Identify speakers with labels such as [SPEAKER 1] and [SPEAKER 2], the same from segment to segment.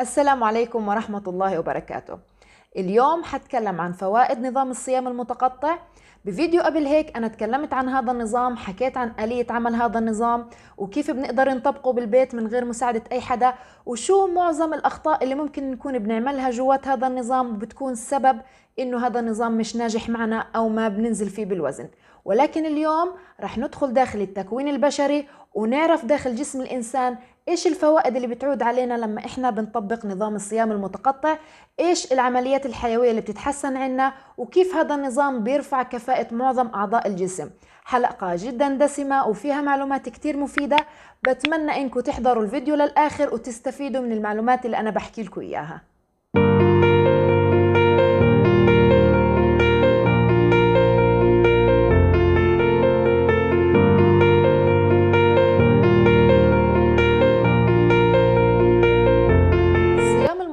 [SPEAKER 1] السلام عليكم ورحمة الله وبركاته اليوم حتكلم عن فوائد نظام الصيام المتقطع بفيديو قبل هيك أنا تكلمت عن هذا النظام حكيت عن آلية عمل هذا النظام وكيف بنقدر نطبقه بالبيت من غير مساعدة أي حدا وشو معظم الأخطاء اللي ممكن نكون بنعملها جوات هذا النظام وبتكون سبب إنه هذا النظام مش ناجح معنا أو ما بننزل فيه بالوزن ولكن اليوم رح ندخل داخل التكوين البشري ونعرف داخل جسم الإنسان ايش الفوائد اللي بتعود علينا لما احنا بنطبق نظام الصيام المتقطع ايش العمليات الحيويه اللي بتتحسن عنا وكيف هذا النظام بيرفع كفاءه معظم اعضاء الجسم حلقه جدا دسمه وفيها معلومات كتير مفيده بتمنى انكم تحضروا الفيديو للاخر وتستفيدوا من المعلومات اللي انا بحكي لكم اياها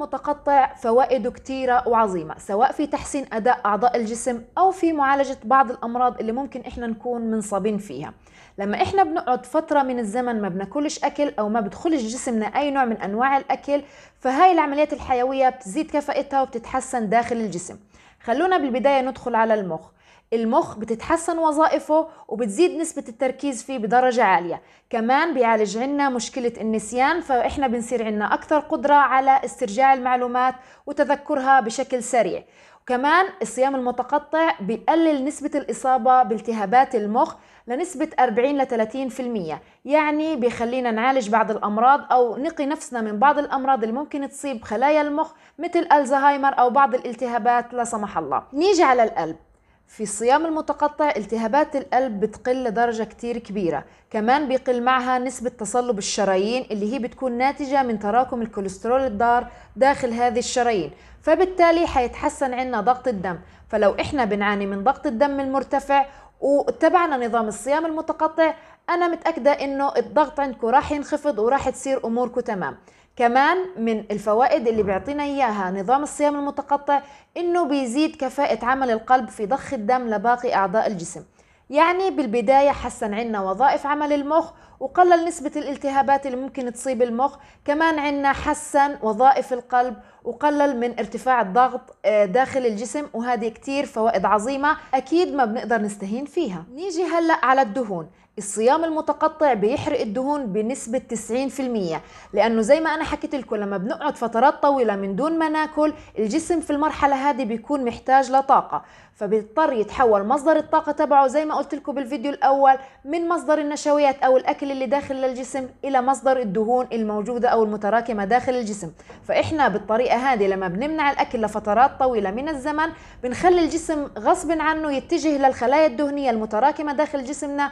[SPEAKER 1] متقطع فوائده كتيرة وعظيمة سواء في تحسين أداء أعضاء الجسم أو في معالجة بعض الأمراض اللي ممكن إحنا نكون منصابين فيها لما إحنا بنقعد فترة من الزمن ما بناكلش أكل أو ما بدخلش جسمنا أي نوع من أنواع الأكل فهاي العمليات الحيوية بتزيد كفاءتها وبتتحسن داخل الجسم خلونا بالبداية ندخل على المخ المخ بتتحسن وظائفه وبتزيد نسبة التركيز فيه بدرجة عالية كمان بيعالج عنا مشكلة النسيان فإحنا بنصير عنا أكثر قدرة على استرجاع المعلومات وتذكرها بشكل سريع وكمان الصيام المتقطع بيقلل نسبة الإصابة بالتهابات المخ لنسبة 40 ل 30% يعني بيخلينا نعالج بعض الأمراض أو نقي نفسنا من بعض الأمراض اللي ممكن تصيب خلايا المخ مثل الزهايمر أو بعض الالتهابات لا سمح الله نيجي على القلب في الصيام المتقطع التهابات القلب بتقل لدرجة كتير كبيرة كمان بيقل معها نسبة تصلب الشرايين اللي هي بتكون ناتجة من تراكم الكوليسترول الضار داخل هذه الشرايين فبالتالي حيتحسن عنا ضغط الدم فلو احنا بنعاني من ضغط الدم المرتفع واتبعنا نظام الصيام المتقطع انا متأكدة انه الضغط عندكم راح ينخفض وراح تصير اموركم تمام كمان من الفوائد اللي بيعطينا اياها نظام الصيام المتقطع انه بيزيد كفاءة عمل القلب في ضخ الدم لباقي اعضاء الجسم يعني بالبداية حسن عنا وظائف عمل المخ وقلل نسبة الالتهابات اللي ممكن تصيب المخ كمان عنا حسن وظائف القلب وقلل من ارتفاع الضغط آه، داخل الجسم وهذه كتير فوائد عظيمة أكيد ما بنقدر نستهين فيها نيجي هلأ على الدهون الصيام المتقطع بيحرق الدهون بنسبة 90% لأنه زي ما أنا حكيت لكم لما بنقعد فترات طويلة من دون ما ناكل الجسم في المرحلة هذه بيكون محتاج لطاقة فبيضطر يتحول مصدر الطاقة تبعه زي ما قلت لكم بالفيديو الأول من مصدر النشويات أو الأكل اللي داخل للجسم إلى مصدر الدهون الموجودة أو المتراكمة داخل الجسم فإحنا بالطريقة هذه لما بنمنع الأكل لفترات طويلة من الزمن بنخلي الجسم غصب عنه يتجه للخلايا الدهنية المتراكمة داخل جسمنا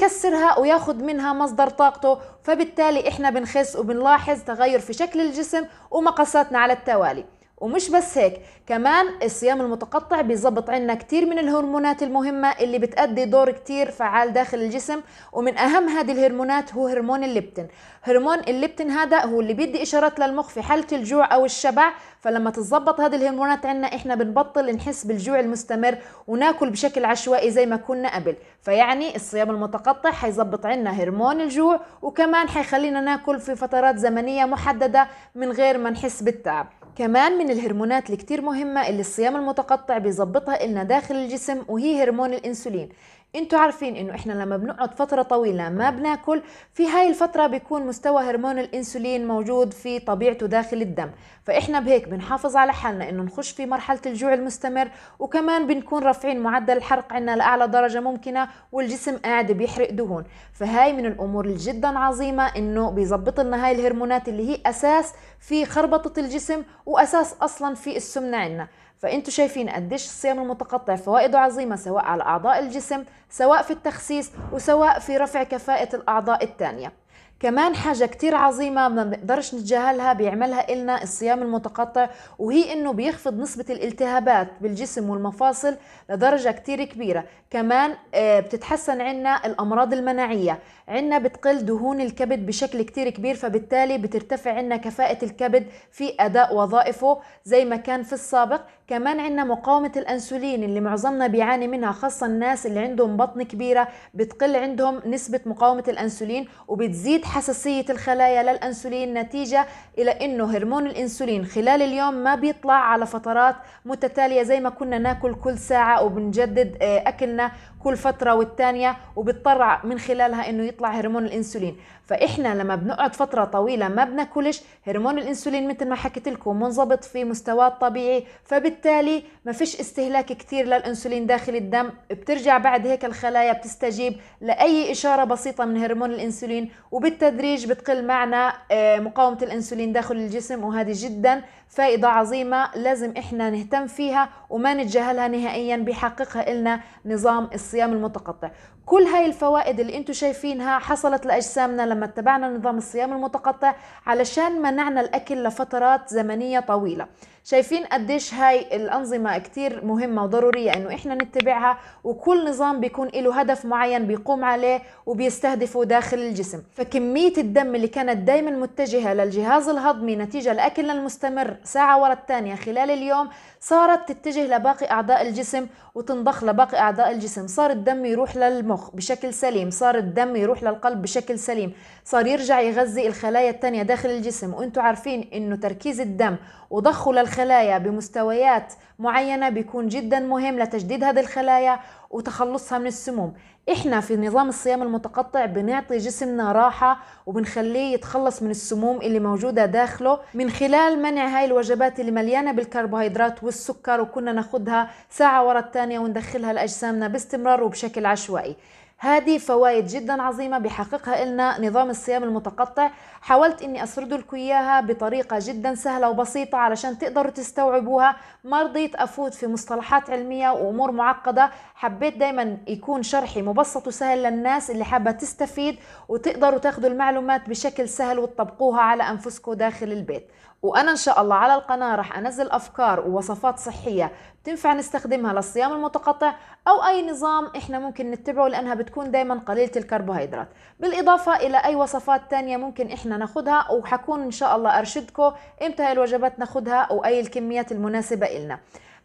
[SPEAKER 1] بيكسرها وياخد منها مصدر طاقته فبالتالي احنا بنخس وبنلاحظ تغير في شكل الجسم ومقاساتنا على التوالي ومش بس هيك كمان الصيام المتقطع بيظبط عنا كتير من الهرمونات المهمة اللي بتأدي دور كتير فعال داخل الجسم ومن أهم هذه الهرمونات هو هرمون الليبتين هرمون الليبتين هذا هو اللي بيدي إشارات للمخ في حالة الجوع أو الشبع فلما تتظبط هذه الهرمونات عنا إحنا بنبطل نحس بالجوع المستمر وناكل بشكل عشوائي زي ما كنا قبل فيعني الصيام المتقطع حيظبط عنا هرمون الجوع وكمان حيخلينا ناكل في فترات زمنية محددة من غير ما نحس بالتعب كمان من من الهرمونات الكتير كتير مهمة اللي الصيام المتقطع بيظبطها إلنا داخل الجسم وهي هرمون الإنسولين انتوا عارفين انه احنا لما بنقعد فتره طويله ما بناكل في هاي الفتره بيكون مستوى هرمون الانسولين موجود في طبيعته داخل الدم فاحنا بهيك بنحافظ على حالنا انه نخش في مرحله الجوع المستمر وكمان بنكون رافعين معدل الحرق عنا لاعلى درجه ممكنه والجسم قاعد بيحرق دهون فهاي من الامور الجدا عظيمه انه بيظبط لنا هاي الهرمونات اللي هي اساس في خربطه الجسم واساس اصلا في السمنه عنا فانتم شايفين قديش الصيام المتقطع فوائده عظيمه سواء على اعضاء الجسم سواء في التخسيس وسواء في رفع كفاءه الاعضاء الثانيه كمان حاجة كتير عظيمة ما بنقدرش نتجاهلها بيعملها إلنا الصيام المتقطع وهي إنه بيخفض نسبة الالتهابات بالجسم والمفاصل لدرجة كتير كبيرة كمان آه، بتتحسن عنا الأمراض المناعية عنا بتقل دهون الكبد بشكل كتير كبير فبالتالي بترتفع عنا كفاءة الكبد في أداء وظائفه زي ما كان في السابق كمان عندنا مقاومة الأنسولين اللي معظمنا بيعاني منها خاصة الناس اللي عندهم بطن كبيرة بتقل عندهم نسبة مقاومة الأنسولين وبتزيد حساسية الخلايا للأنسولين نتيجة إلى أنه هرمون الأنسولين خلال اليوم ما بيطلع على فترات متتالية زي ما كنا ناكل كل ساعة وبنجدد آه، أكلنا كل فترة والتانية وبيضطر من خلالها أنه يطلع هرمون الأنسولين فاحنا لما بنقعد فتره طويله ما بناكلش هرمون الانسولين مثل ما حكيت لكم منضبط في مستواه الطبيعي فبالتالي ما فيش استهلاك كتير للانسولين داخل الدم بترجع بعد هيك الخلايا بتستجيب لاي اشاره بسيطه من هرمون الانسولين وبالتدريج بتقل معنا آه، مقاومه الانسولين داخل الجسم وهذه جدا فائدة عظيمة لازم إحنا نهتم فيها وما نتجاهلها نهائيا بيحققها إلنا نظام الصيام المتقطع كل هاي الفوائد اللي انتم شايفينها حصلت لأجسامنا لما اتبعنا نظام الصيام المتقطع علشان منعنا الأكل لفترات زمنية طويلة شايفين قديش هاي الأنظمة كتير مهمة وضرورية إنه إحنا نتبعها وكل نظام بيكون له هدف معين بيقوم عليه وبيستهدفه داخل الجسم فكمية الدم اللي كانت دايما متجهة للجهاز الهضمي نتيجة الأكل المستمر ساعة ورا الثانية خلال اليوم صارت تتجه لباقي أعضاء الجسم وتنضخ لباقي أعضاء الجسم صار الدم يروح للمخ بشكل سليم صار الدم يروح للقلب بشكل سليم صار يرجع يغذي الخلايا الثانية داخل الجسم وانتم عارفين انه تركيز الدم وضخه لل الخلايا بمستويات معينة بيكون جدا مهم لتجديد هذه الخلايا وتخلصها من السموم احنا في نظام الصيام المتقطع بنعطي جسمنا راحة وبنخليه يتخلص من السموم اللي موجودة داخله من خلال منع هاي الوجبات اللي مليانة بالكربوهيدرات والسكر وكنا ناخدها ساعة ورا الثانية وندخلها لأجسامنا باستمرار وبشكل عشوائي هذه فوائد جدا عظيمة بحققها لنا نظام الصيام المتقطع حاولت اني اسرد لكم اياها بطريقة جدا سهلة وبسيطة علشان تقدروا تستوعبوها ما رضيت افوت في مصطلحات علمية وامور معقدة حبيت دايما يكون شرحي مبسط وسهل للناس اللي حابة تستفيد وتقدروا تاخذوا المعلومات بشكل سهل وتطبقوها على انفسكم داخل البيت وانا ان شاء الله على القناه راح انزل افكار ووصفات صحيه بتنفع نستخدمها للصيام المتقطع او اي نظام احنا ممكن نتبعه لانها بتكون دائما قليله الكربوهيدرات بالاضافه الى اي وصفات تانية ممكن احنا ناخدها وحكون ان شاء الله ارشدكم امتى هاي الوجبات ناخدها واي الكميات المناسبه إلنا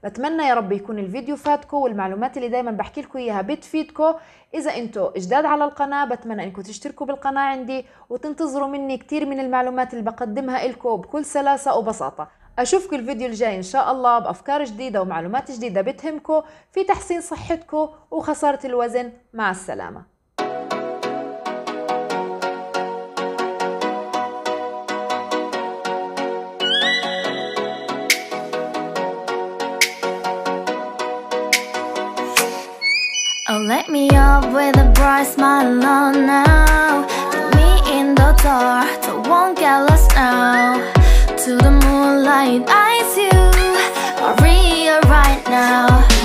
[SPEAKER 1] بتمنى يا رب يكون الفيديو فاتكم والمعلومات اللي دايما بحكي لكم اياها بتفيدكم اذا انتم جداد على القناه بتمنى انكم تشتركوا بالقناه عندي وتنتظروا مني كثير من المعلومات اللي بقدمها لكم بكل سلاسه وبساطه اشوفكم الفيديو الجاي ان شاء الله بافكار جديده ومعلومات جديده بتهمكم في تحسين صحتكم وخساره الوزن مع السلامه Oh, let me up with a bright smile on now Put me in the dark, so won't get lost now To the moonlight, eyes you Maria right now